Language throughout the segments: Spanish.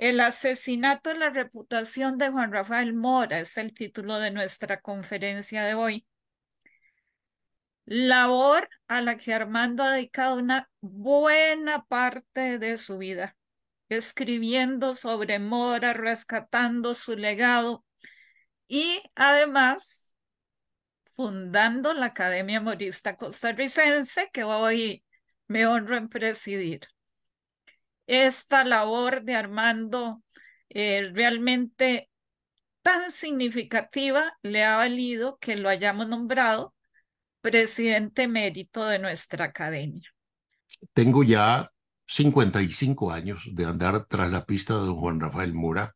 El asesinato y la reputación de Juan Rafael Mora es el título de nuestra conferencia de hoy. Labor a la que Armando ha dedicado una buena parte de su vida, escribiendo sobre Mora, rescatando su legado y además fundando la Academia Morista Costarricense que hoy me honro en presidir esta labor de Armando eh, realmente tan significativa le ha valido que lo hayamos nombrado presidente mérito de nuestra academia. Tengo ya 55 años de andar tras la pista de don Juan Rafael Mora,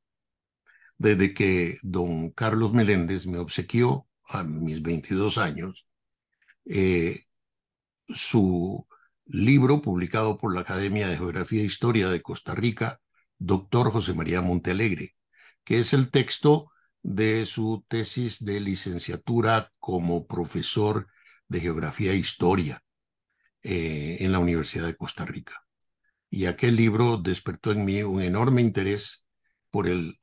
desde que don Carlos Meléndez me obsequió a mis 22 años eh, su libro publicado por la Academia de Geografía e Historia de Costa Rica, doctor José María Montealegre, que es el texto de su tesis de licenciatura como profesor de Geografía e Historia eh, en la Universidad de Costa Rica. Y aquel libro despertó en mí un enorme interés por el,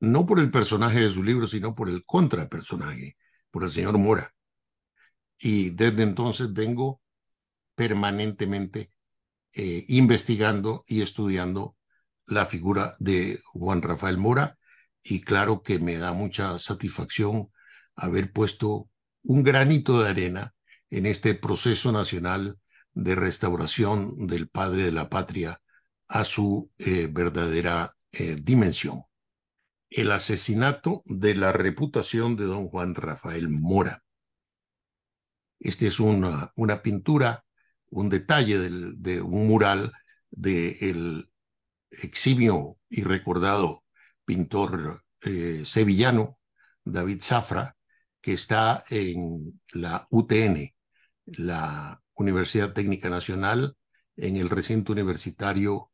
no por el personaje de su libro, sino por el contrapersonaje, por el señor Mora. Y desde entonces vengo permanentemente eh, investigando y estudiando la figura de Juan Rafael Mora y claro que me da mucha satisfacción haber puesto un granito de arena en este proceso nacional de restauración del Padre de la Patria a su eh, verdadera eh, dimensión. El asesinato de la reputación de don Juan Rafael Mora. Esta es una, una pintura un detalle del, de un mural del eximio y recordado pintor eh, sevillano, David Zafra, que está en la UTN, la Universidad Técnica Nacional, en el recinto universitario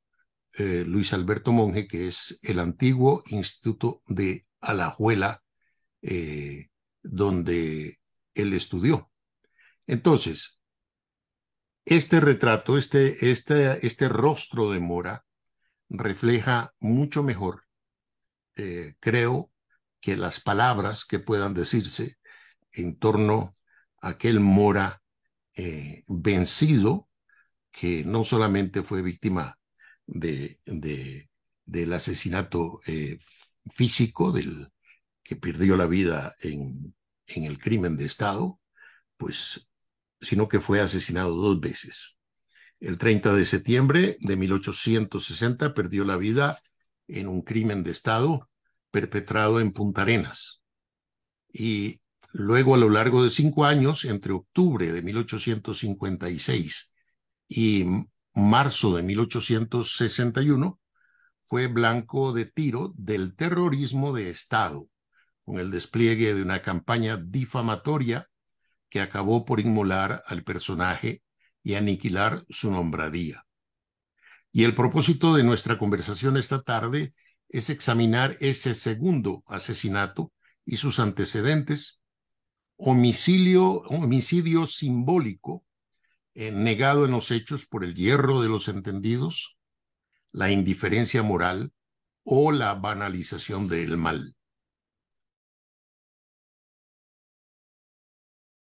eh, Luis Alberto Monge, que es el antiguo Instituto de Alajuela, eh, donde él estudió. Entonces, este retrato, este, este, este rostro de Mora refleja mucho mejor, eh, creo, que las palabras que puedan decirse en torno a aquel Mora eh, vencido que no solamente fue víctima de, del asesinato eh, físico del que perdió la vida en el crimen de Estado, pues sino que fue asesinado dos veces. El 30 de septiembre de 1860 perdió la vida en un crimen de Estado perpetrado en Punta Arenas. Y luego a lo largo de cinco años, entre octubre de 1856 y marzo de 1861, fue blanco de tiro del terrorismo de Estado, con el despliegue de una campaña difamatoria que acabó por inmolar al personaje y aniquilar su nombradía. Y el propósito de nuestra conversación esta tarde es examinar ese segundo asesinato y sus antecedentes, homicidio, simbólico eh, negado en los hechos por el hierro de los entendidos, la indiferencia moral o la banalización del mal.